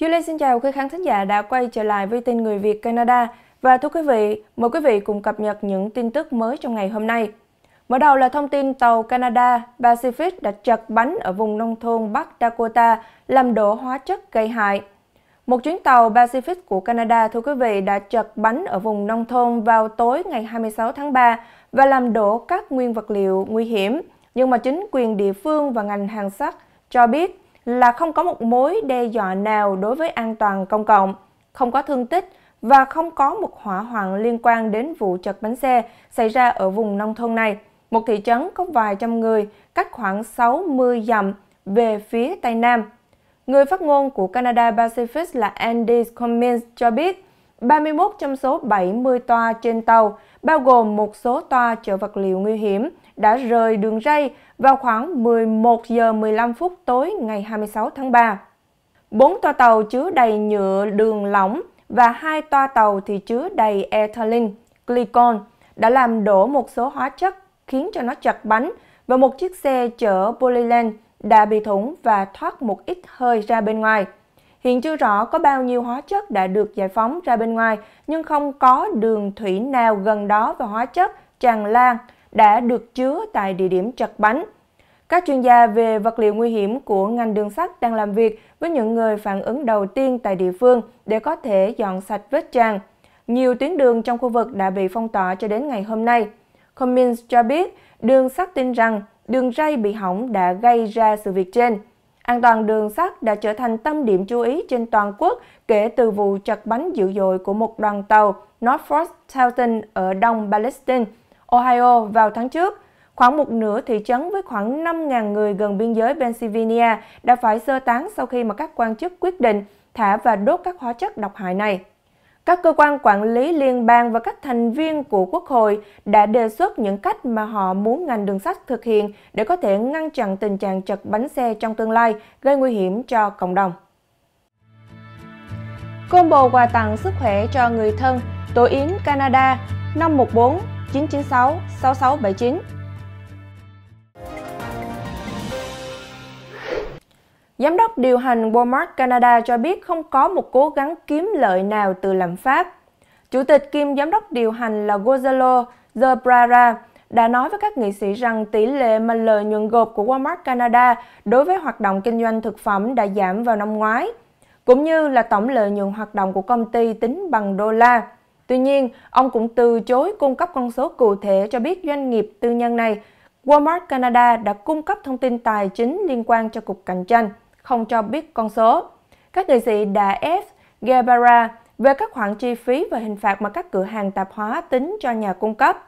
Julie xin chào quý khán thính giả đã quay trở lại với tin Người Việt Canada và thưa quý vị, mời quý vị cùng cập nhật những tin tức mới trong ngày hôm nay. Mở đầu là thông tin tàu Canada Pacific đã chật bánh ở vùng nông thôn Bắc Dakota làm đổ hóa chất gây hại. Một chuyến tàu Pacific của Canada, thưa quý vị, đã chật bánh ở vùng nông thôn vào tối ngày 26 tháng 3 và làm đổ các nguyên vật liệu nguy hiểm. Nhưng mà chính quyền địa phương và ngành hàng sắt cho biết là không có một mối đe dọa nào đối với an toàn công cộng, không có thương tích và không có một hỏa hoạn liên quan đến vụ chật bánh xe xảy ra ở vùng nông thôn này. Một thị trấn có vài trăm người, cách khoảng 60 dặm về phía Tây Nam. Người phát ngôn của Canada Pacific là Andy Cummins cho biết, 31 trong số 70 toa trên tàu, bao gồm một số toa chở vật liệu nguy hiểm, đã rời đường ray vào khoảng 11 giờ 15 phút tối ngày 26 tháng 3. Bốn toa tàu chứa đầy nhựa đường lỏng và hai toa tàu thì chứa đầy ethylene, glycol đã làm đổ một số hóa chất khiến cho nó chật bánh và một chiếc xe chở polylen đã bị thủng và thoát một ít hơi ra bên ngoài. Hiện chưa rõ có bao nhiêu hóa chất đã được giải phóng ra bên ngoài, nhưng không có đường thủy nào gần đó và hóa chất tràn lan đã được chứa tại địa điểm chặt bánh. Các chuyên gia về vật liệu nguy hiểm của ngành đường sắt đang làm việc với những người phản ứng đầu tiên tại địa phương để có thể dọn sạch vết tràn. Nhiều tuyến đường trong khu vực đã bị phong tỏa cho đến ngày hôm nay. Cummins cho biết đường sắt tin rằng đường ray bị hỏng đã gây ra sự việc trên. An toàn đường sắt đã trở thành tâm điểm chú ý trên toàn quốc kể từ vụ chặt bánh dữ dội của một đoàn tàu Norfolk Southern ở Đông Palestine Ohio vào tháng trước. Khoảng một nửa thị trấn với khoảng 5.000 người gần biên giới Pennsylvania đã phải sơ tán sau khi mà các quan chức quyết định thả và đốt các hóa chất độc hại này. Các cơ quan quản lý liên bang và các thành viên của Quốc hội đã đề xuất những cách mà họ muốn ngành đường sắt thực hiện để có thể ngăn chặn tình trạng chật bánh xe trong tương lai gây nguy hiểm cho cộng đồng. Combo quà tặng sức khỏe cho người thân, Tổ Yến Canada năm 514 996 6679. Giám đốc điều hành Walmart Canada cho biết không có một cố gắng kiếm lợi nào từ lạm phát. Chủ tịch kiêm giám đốc điều hành là Gonzalo Zebrara đã nói với các nghị sĩ rằng tỷ lệ mà lợi nhuận gộp của Walmart Canada đối với hoạt động kinh doanh thực phẩm đã giảm vào năm ngoái, cũng như là tổng lợi nhuận hoạt động của công ty tính bằng đô la. Tuy nhiên, ông cũng từ chối cung cấp con số cụ thể cho biết doanh nghiệp tư nhân này. Walmart Canada đã cung cấp thông tin tài chính liên quan cho Cục Cạnh tranh, không cho biết con số. Các nghị sĩ đã ép Guevara về các khoản chi phí và hình phạt mà các cửa hàng tạp hóa tính cho nhà cung cấp.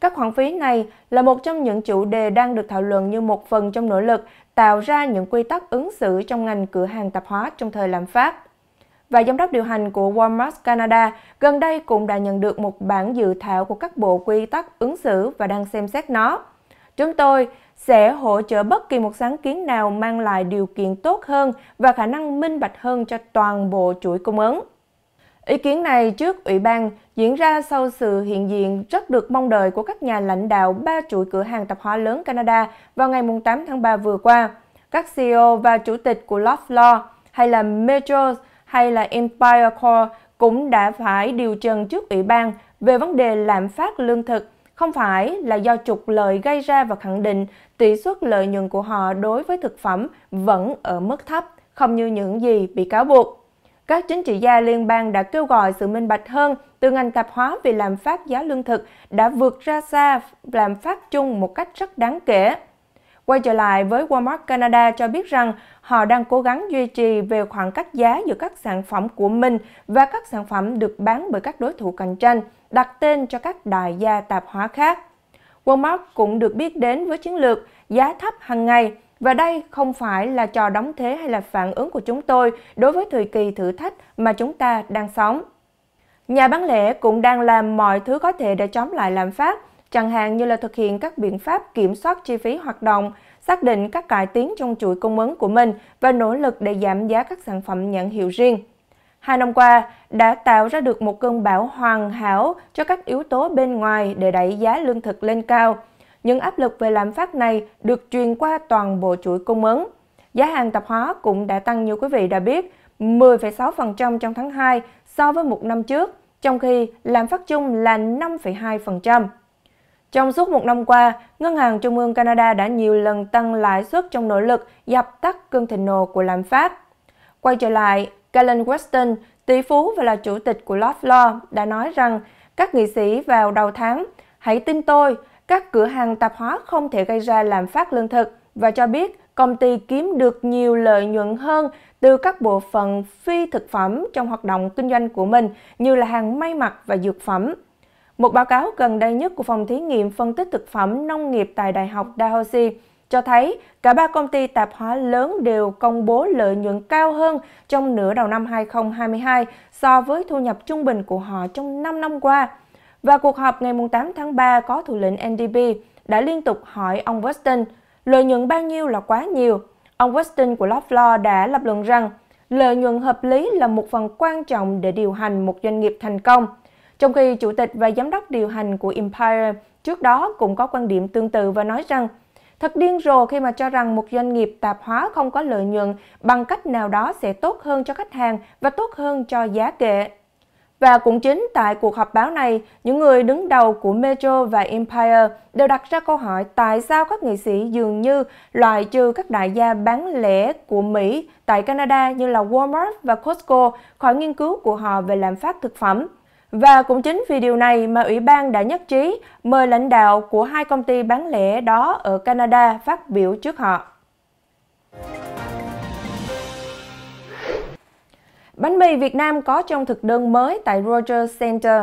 Các khoản phí này là một trong những chủ đề đang được thảo luận như một phần trong nỗ lực tạo ra những quy tắc ứng xử trong ngành cửa hàng tạp hóa trong thời lạm phát và giám đốc điều hành của Walmart Canada gần đây cũng đã nhận được một bản dự thảo của các bộ quy tắc ứng xử và đang xem xét nó. Chúng tôi sẽ hỗ trợ bất kỳ một sáng kiến nào mang lại điều kiện tốt hơn và khả năng minh bạch hơn cho toàn bộ chuỗi cung ứng. Ý kiến này trước Ủy ban diễn ra sau sự hiện diện rất được mong đợi của các nhà lãnh đạo ba chuỗi cửa hàng tạp hóa lớn Canada vào ngày 8 tháng 3 vừa qua. Các CEO và chủ tịch của Loblaw hay là Metro hay là Empire Core cũng đã phải điều trần trước Ủy ban về vấn đề lạm phát lương thực, không phải là do trục lợi gây ra và khẳng định tỷ suất lợi nhuận của họ đối với thực phẩm vẫn ở mức thấp, không như những gì bị cáo buộc. Các chính trị gia liên bang đã kêu gọi sự minh bạch hơn từ ngành tạp hóa vì lạm phát giá lương thực đã vượt ra xa lạm phát chung một cách rất đáng kể. Quay trở lại với Walmart Canada cho biết rằng họ đang cố gắng duy trì về khoảng cách giá giữa các sản phẩm của mình và các sản phẩm được bán bởi các đối thủ cạnh tranh, đặt tên cho các đại gia tạp hóa khác. Walmart cũng được biết đến với chiến lược giá thấp hàng ngày và đây không phải là trò đóng thế hay là phản ứng của chúng tôi đối với thời kỳ thử thách mà chúng ta đang sống. Nhà bán lẻ cũng đang làm mọi thứ có thể để chống lại lạm phát chẳng hạn như là thực hiện các biện pháp kiểm soát chi phí hoạt động, xác định các cải tiến trong chuỗi cung ứng của mình và nỗ lực để giảm giá các sản phẩm nhãn hiệu riêng. Hai năm qua đã tạo ra được một cơn bão hoàn hảo cho các yếu tố bên ngoài để đẩy giá lương thực lên cao. Những áp lực về lạm phát này được truyền qua toàn bộ chuỗi cung ứng. Giá hàng tạp hóa cũng đã tăng như quý vị đã biết 10,6% trong tháng 2 so với một năm trước, trong khi lạm phát chung là 5,2%. Trong suốt một năm qua, Ngân hàng Trung ương Canada đã nhiều lần tăng lãi suất trong nỗ lực dập tắt cơn thịnh nộ của lạm phát. Quay trở lại, Galen Weston, tỷ phú và là chủ tịch của Loblaw, đã nói rằng các nghị sĩ vào đầu tháng, hãy tin tôi, các cửa hàng tạp hóa không thể gây ra lạm phát lương thực và cho biết công ty kiếm được nhiều lợi nhuận hơn từ các bộ phận phi thực phẩm trong hoạt động kinh doanh của mình như là hàng may mặc và dược phẩm. Một báo cáo gần đây nhất của Phòng Thí nghiệm Phân tích Thực phẩm Nông nghiệp tại Đại học Dalhousie cho thấy cả ba công ty tạp hóa lớn đều công bố lợi nhuận cao hơn trong nửa đầu năm 2022 so với thu nhập trung bình của họ trong 5 năm qua. Và cuộc họp ngày 8 tháng 3 có thủ lĩnh NDP đã liên tục hỏi ông Weston lợi nhuận bao nhiêu là quá nhiều. Ông Weston của Loblaw đã lập luận rằng lợi nhuận hợp lý là một phần quan trọng để điều hành một doanh nghiệp thành công – trong khi chủ tịch và giám đốc điều hành của Empire trước đó cũng có quan điểm tương tự và nói rằng Thật điên rồ khi mà cho rằng một doanh nghiệp tạp hóa không có lợi nhuận bằng cách nào đó sẽ tốt hơn cho khách hàng và tốt hơn cho giá kệ. Và cũng chính tại cuộc họp báo này, những người đứng đầu của Metro và Empire đều đặt ra câu hỏi tại sao các nghệ sĩ dường như loại trừ các đại gia bán lẻ của Mỹ tại Canada như là Walmart và Costco khỏi nghiên cứu của họ về lạm phát thực phẩm. Và cũng chính vì điều này mà Ủy ban đã nhất trí mời lãnh đạo của hai công ty bán lẻ đó ở Canada phát biểu trước họ. Bánh mì Việt Nam có trong thực đơn mới tại Rogers Center.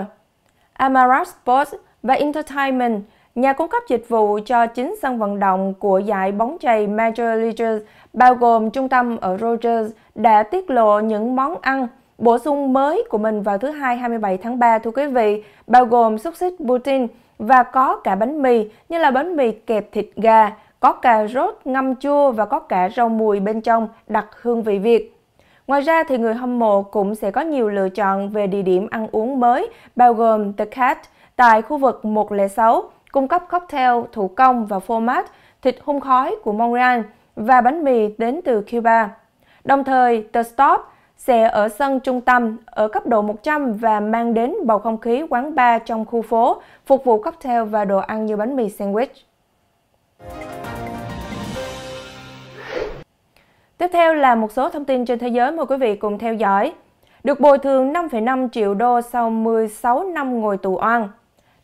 Amara Sports và Entertainment, nhà cung cấp dịch vụ cho chính sân vận động của giải bóng chày Major League, bao gồm trung tâm ở Rogers, đã tiết lộ những món ăn bổ sung mới của mình vào thứ Hai 27 tháng 3 thưa quý vị, bao gồm xúc xích Putin và có cả bánh mì như là bánh mì kẹp thịt gà, có cà rốt ngâm chua và có cả rau mùi bên trong đặc hương vị Việt. Ngoài ra thì người hâm mộ cũng sẽ có nhiều lựa chọn về địa điểm ăn uống mới, bao gồm The Cat tại khu vực 106, cung cấp cocktail thủ công và format, thịt hun khói của Montreal và bánh mì đến từ Cuba. Đồng thời, The Stop sẽ ở sân trung tâm ở cấp độ 100 và mang đến bầu không khí quán bar trong khu phố, phục vụ cocktail và đồ ăn như bánh mì sandwich. Tiếp theo là một số thông tin trên thế giới mời quý vị cùng theo dõi. Được bồi thường 5,5 triệu đô sau 16 năm ngồi tù oan.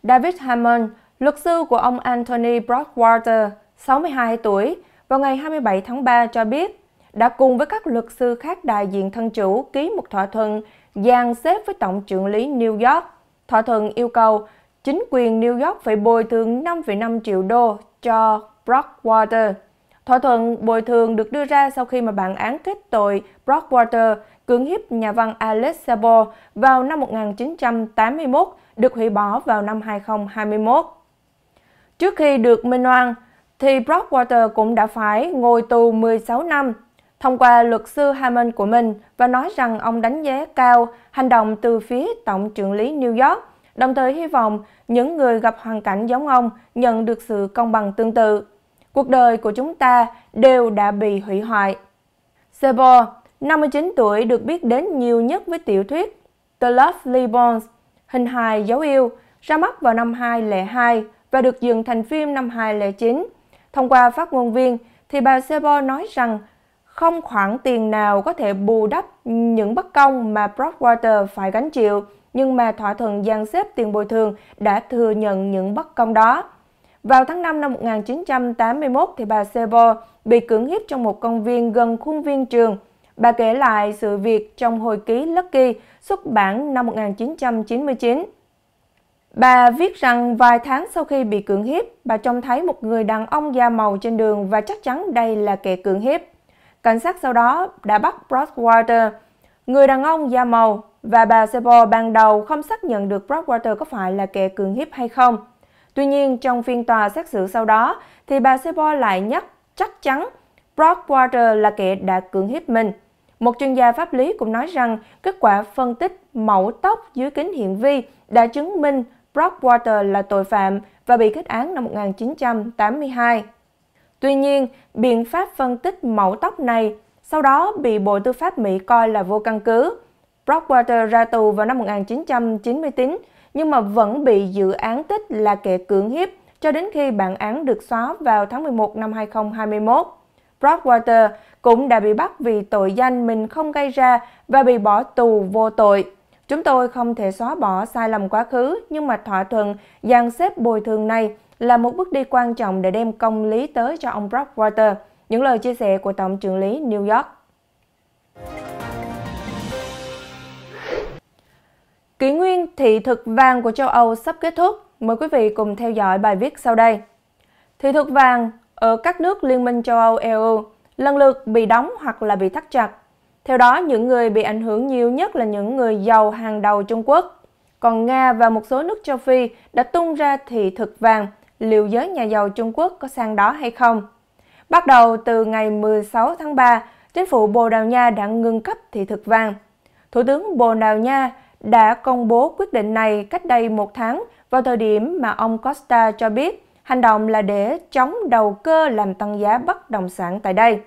David Hammond, luật sư của ông Anthony Brockwater, 62 tuổi, vào ngày 27 tháng 3 cho biết đã cùng với các luật sư khác đại diện thân chủ ký một thỏa thuận dàn xếp với Tổng trưởng lý New York. Thỏa thuận yêu cầu chính quyền New York phải bồi thường 5,5 triệu đô cho Brockwater. Thỏa thuận bồi thường được đưa ra sau khi mà bản án kết tội Brockwater cưỡng hiếp nhà văn Alex Sabo vào năm 1981 được hủy bỏ vào năm 2021. Trước khi được minh oan, thì Brockwater cũng đã phải ngồi tù 16 năm thông qua luật sư Hammond của mình và nói rằng ông đánh giá cao hành động từ phía Tổng trưởng lý New York, đồng thời hy vọng những người gặp hoàn cảnh giống ông nhận được sự công bằng tương tự. Cuộc đời của chúng ta đều đã bị hủy hoại. Sebo, 59 tuổi được biết đến nhiều nhất với tiểu thuyết The Lovely Bones, hình hài dấu yêu, ra mắt vào năm 2002 và được dựng thành phim năm 2009. Thông qua phát ngôn viên, thì bà Sebo nói rằng không khoản tiền nào có thể bù đắp những bất công mà Broadwater phải gánh chịu, nhưng mà thỏa thuận gian xếp tiền bồi thường đã thừa nhận những bất công đó. Vào tháng 5 năm 1981, thì bà Sebo bị cưỡng hiếp trong một công viên gần khuôn viên trường. Bà kể lại sự việc trong hồi ký Lucky xuất bản năm 1999. Bà viết rằng vài tháng sau khi bị cưỡng hiếp, bà trông thấy một người đàn ông da màu trên đường và chắc chắn đây là kẻ cưỡng hiếp. Cảnh sát sau đó đã bắt Broadwater, người đàn ông da màu và bà Sebo ban đầu không xác nhận được Broadwater có phải là kẻ cường hiếp hay không. Tuy nhiên, trong phiên tòa xét xử sau đó, thì bà Sebo lại nhắc chắc chắn Broadwater là kẻ đã cưỡng hiếp mình. Một chuyên gia pháp lý cũng nói rằng kết quả phân tích mẫu tóc dưới kính hiển vi đã chứng minh Brockwater là tội phạm và bị kết án năm 1982. Tuy nhiên, biện pháp phân tích mẫu tóc này sau đó bị Bộ Tư pháp Mỹ coi là vô căn cứ. Brockwater ra tù vào năm 1999 nhưng mà vẫn bị dự án tích là kẻ cưỡng hiếp cho đến khi bản án được xóa vào tháng 11 năm 2021. Brockwater cũng đã bị bắt vì tội danh mình không gây ra và bị bỏ tù vô tội. Chúng tôi không thể xóa bỏ sai lầm quá khứ nhưng mà thỏa thuận dàn xếp bồi thường này là một bước đi quan trọng để đem công lý tới cho ông Brockwater, những lời chia sẻ của Tổng trưởng lý New York. Kỷ nguyên thị thực vàng của châu Âu sắp kết thúc. Mời quý vị cùng theo dõi bài viết sau đây. Thị thực vàng ở các nước Liên minh châu Âu EU lần lượt bị đóng hoặc là bị thắt chặt. Theo đó, những người bị ảnh hưởng nhiều nhất là những người giàu hàng đầu Trung Quốc. Còn Nga và một số nước châu Phi đã tung ra thị thực vàng liệu giới nhà giàu Trung Quốc có sang đó hay không. Bắt đầu từ ngày 16 tháng 3, chính phủ Bồ Đào Nha đã ngưng cấp thị thực vàng. Thủ tướng Bồ Đào Nha đã công bố quyết định này cách đây một tháng vào thời điểm mà ông Costa cho biết hành động là để chống đầu cơ làm tăng giá bất động sản tại đây.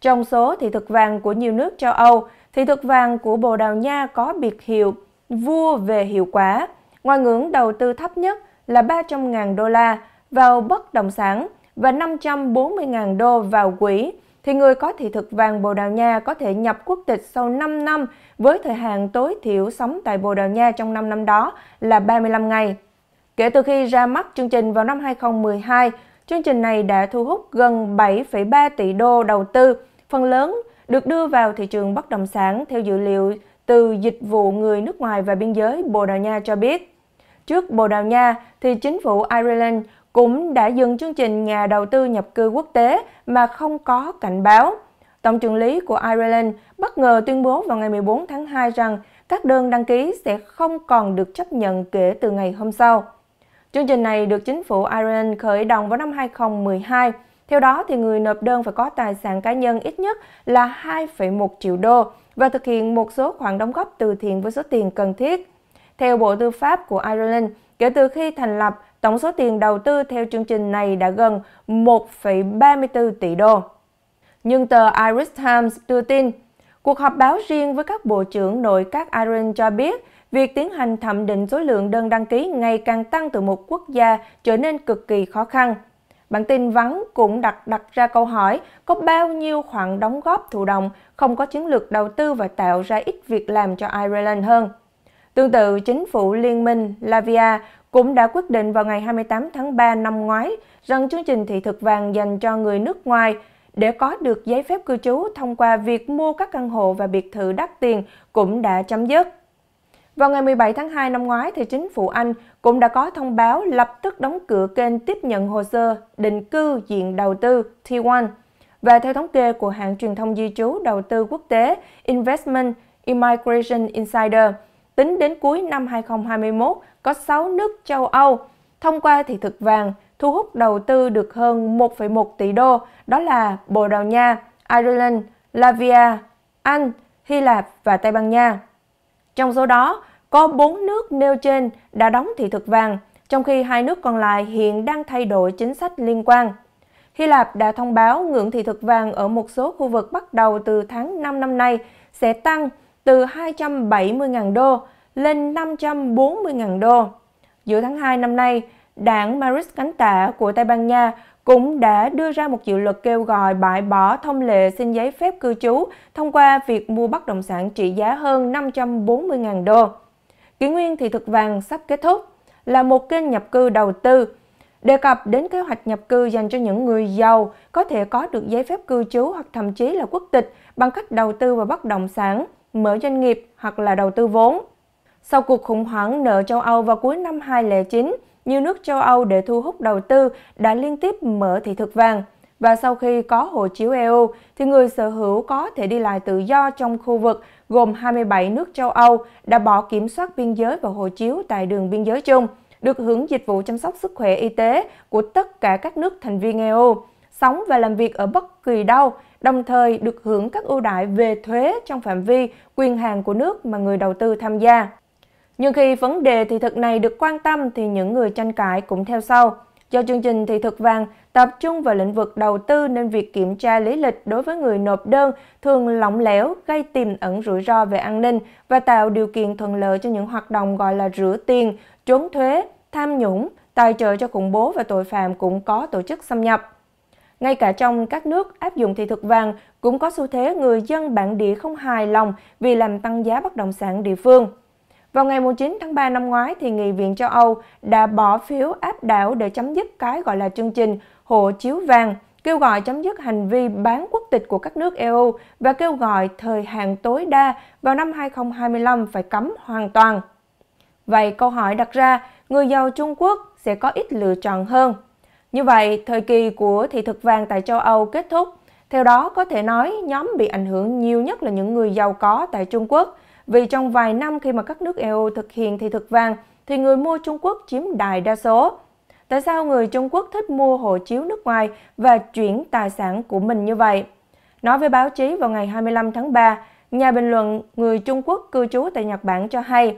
Trong số thị thực vàng của nhiều nước châu Âu, thị thực vàng của Bồ Đào Nha có biệt hiệu vua về hiệu quả. Ngoài ngưỡng đầu tư thấp nhất là 300.000 đô la vào bất động sản và 540.000 đô vào quỹ, thì người có thị thực vàng Bồ Đào Nha có thể nhập quốc tịch sau 5 năm với thời hạn tối thiểu sống tại Bồ Đào Nha trong 5 năm đó là 35 ngày. Kể từ khi ra mắt chương trình vào năm 2012, chương trình này đã thu hút gần 7,3 tỷ đô đầu tư, phần lớn được đưa vào thị trường bất động sản theo dữ liệu từ Dịch vụ Người nước ngoài và Biên giới Bồ Đào Nha cho biết. Trước Bồ Đào Nha, thì chính phủ Ireland cũng đã dừng chương trình nhà đầu tư nhập cư quốc tế mà không có cảnh báo. Tổng trưởng lý của Ireland bất ngờ tuyên bố vào ngày 14 tháng 2 rằng các đơn đăng ký sẽ không còn được chấp nhận kể từ ngày hôm sau. Chương trình này được chính phủ Ireland khởi động vào năm 2012. Theo đó, thì người nộp đơn phải có tài sản cá nhân ít nhất là 2,1 triệu đô và thực hiện một số khoản đóng góp từ thiện với số tiền cần thiết. Theo Bộ Tư pháp của Ireland, kể từ khi thành lập, tổng số tiền đầu tư theo chương trình này đã gần 1,34 tỷ đô. Nhưng tờ Irish Times đưa tin, cuộc họp báo riêng với các bộ trưởng nội các Ireland cho biết việc tiến hành thẩm định số lượng đơn đăng ký ngày càng tăng từ một quốc gia trở nên cực kỳ khó khăn. Bản tin vắng cũng đặt đặt ra câu hỏi có bao nhiêu khoản đóng góp thụ động không có chiến lược đầu tư và tạo ra ít việc làm cho Ireland hơn. Tương tự, chính phủ liên minh Latvia cũng đã quyết định vào ngày 28 tháng 3 năm ngoái rằng chương trình thị thực vàng dành cho người nước ngoài để có được giấy phép cư trú thông qua việc mua các căn hộ và biệt thự đắt tiền cũng đã chấm dứt. Vào ngày 17 tháng 2 năm ngoái, thì chính phủ Anh cũng đã có thông báo lập tức đóng cửa kênh tiếp nhận hồ sơ định cư diện đầu tư T1. Và theo thống kê của hãng truyền thông di trú đầu tư quốc tế Investment Immigration Insider, tính đến cuối năm 2021 có 6 nước châu Âu thông qua thị thực vàng thu hút đầu tư được hơn 1,1 tỷ đô, đó là Bồ Đào Nha, Ireland, Latvia, Anh, Hy Lạp và Tây Ban Nha. Trong số đó, có 4 nước nêu trên đã đóng thị thực vàng, trong khi hai nước còn lại hiện đang thay đổi chính sách liên quan. Hy Lạp đã thông báo ngưỡng thị thực vàng ở một số khu vực bắt đầu từ tháng 5 năm nay sẽ tăng từ 270.000 đô lên 540.000 đô. Giữa tháng 2 năm nay, đảng Maris Cánh Tả của Tây Ban Nha cũng đã đưa ra một dự luật kêu gọi bãi bỏ thông lệ xin giấy phép cư trú thông qua việc mua bất động sản trị giá hơn 540.000 đô. Kỷ nguyên thị thực vàng sắp kết thúc là một kênh nhập cư đầu tư đề cập đến kế hoạch nhập cư dành cho những người giàu có thể có được giấy phép cư trú hoặc thậm chí là quốc tịch bằng cách đầu tư vào bất động sản mở doanh nghiệp hoặc là đầu tư vốn. Sau cuộc khủng hoảng nợ châu Âu vào cuối năm 2009, nhiều nước châu Âu để thu hút đầu tư đã liên tiếp mở thị thực vàng. Và sau khi có hộ chiếu EU, thì người sở hữu có thể đi lại tự do trong khu vực gồm 27 nước châu Âu đã bỏ kiểm soát biên giới và hộ chiếu tại đường biên giới chung, được hưởng dịch vụ chăm sóc sức khỏe y tế của tất cả các nước thành viên EU, sống và làm việc ở bất kỳ đâu, đồng thời được hưởng các ưu đãi về thuế trong phạm vi quyền hạn của nước mà người đầu tư tham gia. Nhưng khi vấn đề thị thực này được quan tâm thì những người tranh cãi cũng theo sau. Do chương trình thị thực vàng tập trung vào lĩnh vực đầu tư nên việc kiểm tra lý lịch đối với người nộp đơn thường lỏng lẻo, gây tiềm ẩn rủi ro về an ninh và tạo điều kiện thuận lợi cho những hoạt động gọi là rửa tiền, trốn thuế, tham nhũng, tài trợ cho khủng bố và tội phạm cũng có tổ chức xâm nhập. Ngay cả trong các nước áp dụng thị thực vàng, cũng có xu thế người dân bản địa không hài lòng vì làm tăng giá bất động sản địa phương. Vào ngày 19 tháng 3 năm ngoái, thì Nghị viện châu Âu đã bỏ phiếu áp đảo để chấm dứt cái gọi là chương trình hộ chiếu vàng, kêu gọi chấm dứt hành vi bán quốc tịch của các nước EU và kêu gọi thời hạn tối đa vào năm 2025 phải cấm hoàn toàn. Vậy câu hỏi đặt ra, người giàu Trung Quốc sẽ có ít lựa chọn hơn. Như vậy, thời kỳ của thị thực vàng tại châu Âu kết thúc. Theo đó, có thể nói nhóm bị ảnh hưởng nhiều nhất là những người giàu có tại Trung Quốc, vì trong vài năm khi mà các nước EU thực hiện thị thực vàng, thì người mua Trung Quốc chiếm đại đa số. Tại sao người Trung Quốc thích mua hộ chiếu nước ngoài và chuyển tài sản của mình như vậy? Nói với báo chí vào ngày 25 tháng 3, nhà bình luận người Trung Quốc cư trú tại Nhật Bản cho hay,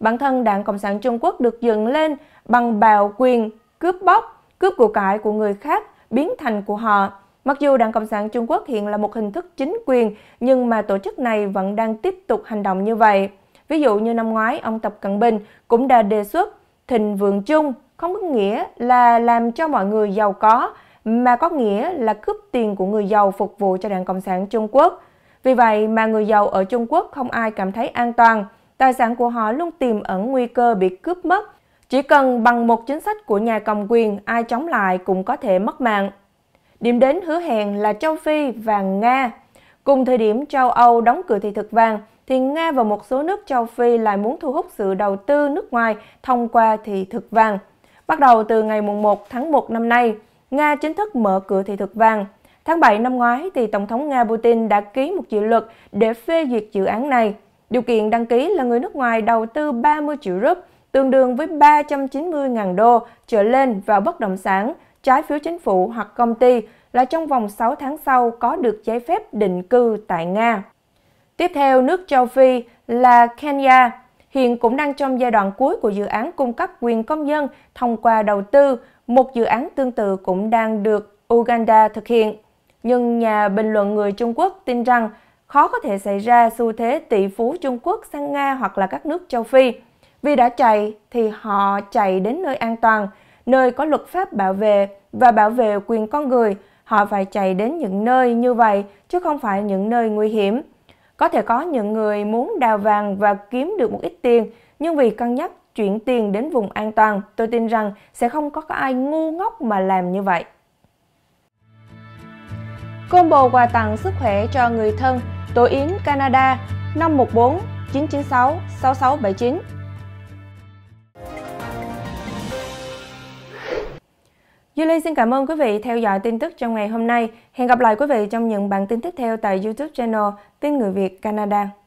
bản thân Đảng Cộng sản Trung Quốc được dựng lên bằng bạo quyền, cướp bóc cướp của cải của người khác biến thành của họ. Mặc dù Đảng Cộng sản Trung Quốc hiện là một hình thức chính quyền, nhưng mà tổ chức này vẫn đang tiếp tục hành động như vậy. Ví dụ như năm ngoái, ông Tập Cận Bình cũng đã đề xuất thịnh vượng chung, không có nghĩa là làm cho mọi người giàu có, mà có nghĩa là cướp tiền của người giàu phục vụ cho Đảng Cộng sản Trung Quốc. Vì vậy mà người giàu ở Trung Quốc không ai cảm thấy an toàn, tài sản của họ luôn tiềm ẩn nguy cơ bị cướp mất chỉ cần bằng một chính sách của nhà cầm quyền, ai chống lại cũng có thể mất mạng. Điểm đến hứa hẹn là châu Phi và Nga. Cùng thời điểm châu Âu đóng cửa thị thực vàng, thì Nga và một số nước châu Phi lại muốn thu hút sự đầu tư nước ngoài thông qua thị thực vàng. Bắt đầu từ ngày 1 tháng 1 năm nay, Nga chính thức mở cửa thị thực vàng. Tháng 7 năm ngoái, thì Tổng thống Nga Putin đã ký một dự luật để phê duyệt dự án này. Điều kiện đăng ký là người nước ngoài đầu tư 30 triệu rúp, tương đương với 390.000 đô trở lên vào bất động sản, trái phiếu chính phủ hoặc công ty là trong vòng 6 tháng sau có được giấy phép định cư tại Nga. Tiếp theo, nước châu Phi là Kenya, hiện cũng đang trong giai đoạn cuối của dự án cung cấp quyền công dân thông qua đầu tư. Một dự án tương tự cũng đang được Uganda thực hiện. Nhưng nhà bình luận người Trung Quốc tin rằng khó có thể xảy ra xu thế tỷ phú Trung Quốc sang Nga hoặc là các nước châu Phi – vì đã chạy thì họ chạy đến nơi an toàn, nơi có luật pháp bảo vệ và bảo vệ quyền con người. Họ phải chạy đến những nơi như vậy chứ không phải những nơi nguy hiểm. Có thể có những người muốn đào vàng và kiếm được một ít tiền, nhưng vì cân nhắc chuyển tiền đến vùng an toàn, tôi tin rằng sẽ không có ai ngu ngốc mà làm như vậy. Combo quà tặng sức khỏe cho người thân, Tổ Yến Canada 514 996 6679 Julie xin cảm ơn quý vị theo dõi tin tức trong ngày hôm nay. Hẹn gặp lại quý vị trong những bản tin tiếp theo tại YouTube channel Tin Người Việt Canada.